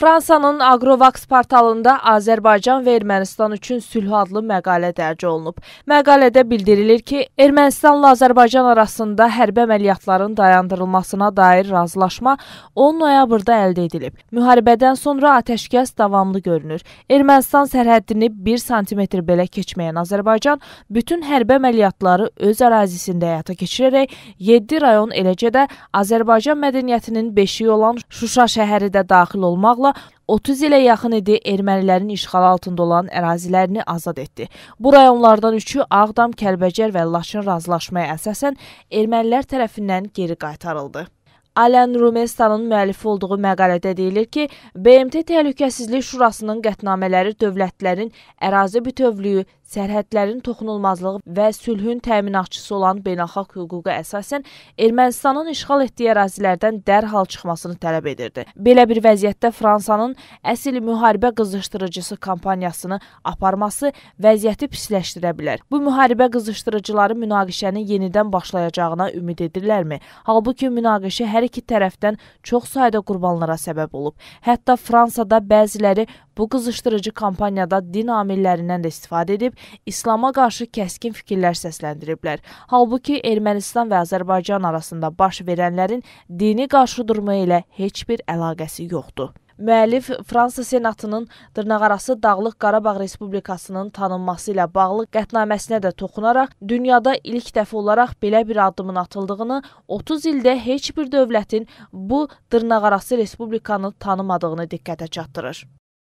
Fransanın Agrovax portalında Azərbaycan və Ermənistan üçün sülh adlı məqalə dərc olunub. Məqalədə bildirilir ki, Ermənistanla Azərbaycan arasında hərbi əməliyyatların dayandırılmasına dair razılaşma 10 noyabrda əldə edilib. Müharibədən sonra atəşkəs davamlı görünür. Ermənistan sərhəddini 1 sm belə keçməyən Azərbaycan bütün hərbi əməliyyatları öz ərazisində həyata keçirərək 7 rayon eləcə də Azərbaycan mədəniyyətinin beşiyi olan Şuşa şəhəri də daxil olmaqla Azərbaycanla 30 ilə yaxın idi ermənilərin işğal altında olan ərazilərini azad etdi. Bu rayonlardan üçü Ağdam, Kəlbəcər və Laçın razılaşmaya əsasən ermənilər tərəfindən geri qaytarıldı. Alan Rumestanın müəllifi olduğu məqalədə deyilir ki, BMT Təhlükəsizlik Şurasının qətnamələri dövlətlərin ərazi bütövlüyü, sərhədlərin toxunulmazlığı və sülhün təminatçısı olan beynəlxalq hüquqa əsasən Ermənistanın işğal etdiyi ərazilərdən dərhal çıxmasını tələb edirdi. Belə bir vəziyyətdə Fransanın əsl müharibə qızışdırıcısı kampaniyasını aparması vəziyyəti pisləşdirə bilər. Bu müharibə qızışdırıcıları münaqişənin yenidən başlayacağına ümid edirlərmi? Halbuki münaqişə hər iki tərəfdən çox sayda qurbanlara səbəb olub. Hətta Fransada bəziləri bu qızışdırıcı kampaniyada din amillərindən də istifadə edib İslama qarşı kəskin fikirlər səsləndiriblər. Halbuki Ermənistan və Azərbaycan arasında baş verənlərin dini qarşıdurma ilə heç bir əlaqəsi yoxdur. Müəllif Fransa Senatının dırnaqarası Dağlıq Qarabağ Respublikasının tanınması ilə bağlı qətnaməsinə də toxunaraq dünyada ilk dəfə olaraq belə bir addımın atıldığını, 30 ildə heç bir dövlətin bu dırnaqarası respublikanı tanımadığını diqqətə çatdırır.